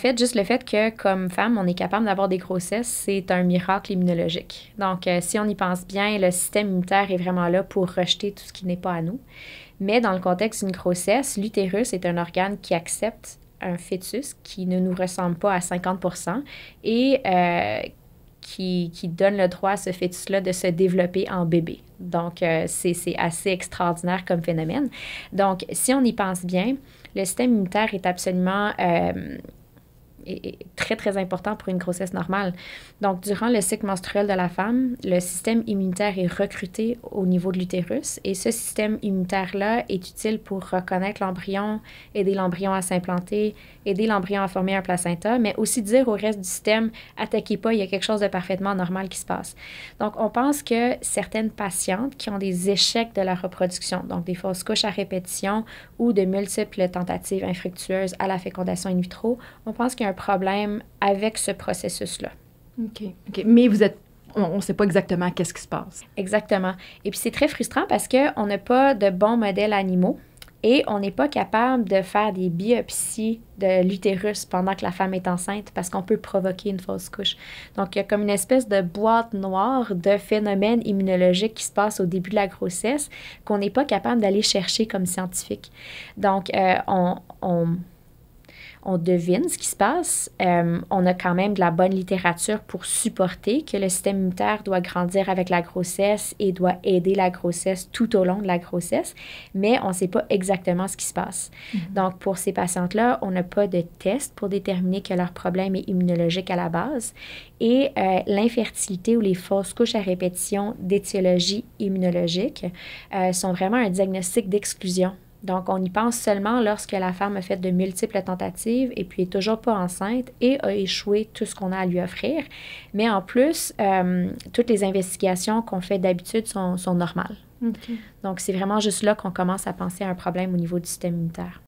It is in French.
En fait, juste le fait que comme femme, on est capable d'avoir des grossesses, c'est un miracle immunologique. Donc, euh, si on y pense bien, le système immunitaire est vraiment là pour rejeter tout ce qui n'est pas à nous. Mais dans le contexte d'une grossesse, l'utérus est un organe qui accepte un fœtus qui ne nous ressemble pas à 50 et euh, qui, donne le droit à ce fœtus-là de se développer en bébé. Donc, euh, c'est assez extraordinaire comme phénomène. Donc, si on y pense bien, le système immunitaire est absolument est, très, très important pour une grossesse normale. Donc, durant le cycle menstruel de la femme, le système immunitaire est recruté au niveau de l'utérus et ce système immunitaire-là est utile pour reconnaître l'embryon, aider l'embryon à s'implanter, aider l'embryon à former un placenta, mais aussi dire au reste du système, attaquez pas, il y a quelque chose de parfaitement normal qui se passe. Donc, on pense que certaines patientes qui ont des échecs de la reproduction, donc des fausses couches à répétition ou de multiples tentatives infructueuses à la fécondation in vitro, on pense qu'un un problème avec ce processus-là. OK. OK. Mais vous êtes on ne sait pas exactement qu'est-ce qui se passe. Exactement. Et puis c'est très frustrant parce que on n'a pas de bons modèles animaux et on n'est pas capable de faire des biopsies de l'utérus pendant que la femme est enceinte parce qu'on peut provoquer une fausse couche. Donc, il y a comme une espèce de boîte noire de phénomènes immunologiques qui se passent au début de la grossesse qu'on n'est pas capable d'aller chercher comme scientifique. Donc, euh, on on devine ce qui se passe. Euh, on a quand même de la bonne littérature pour supporter que le système immunitaire doit grandir avec la grossesse et doit aider la grossesse tout au long de la grossesse, mais on ne sait pas exactement ce qui se passe. Mhm. Donc, pour ces patientes-là, on n'a pas de test pour déterminer que leur problème est immunologique à la base. Et euh, l'infertilité ou les fausses couches à répétition d'étiologie immunologique euh, sont vraiment un diagnostic d'exclusion donc, on y pense seulement lorsque la femme a fait de multiples tentatives et puis est toujours pas enceinte et a échoué tout ce qu'on a à lui offrir. Mais en plus, euh, toutes les investigations qu'on fait d'habitude sont, normales. Donc, c'est vraiment juste là qu'on commence à penser à un problème au niveau du système immunitaire.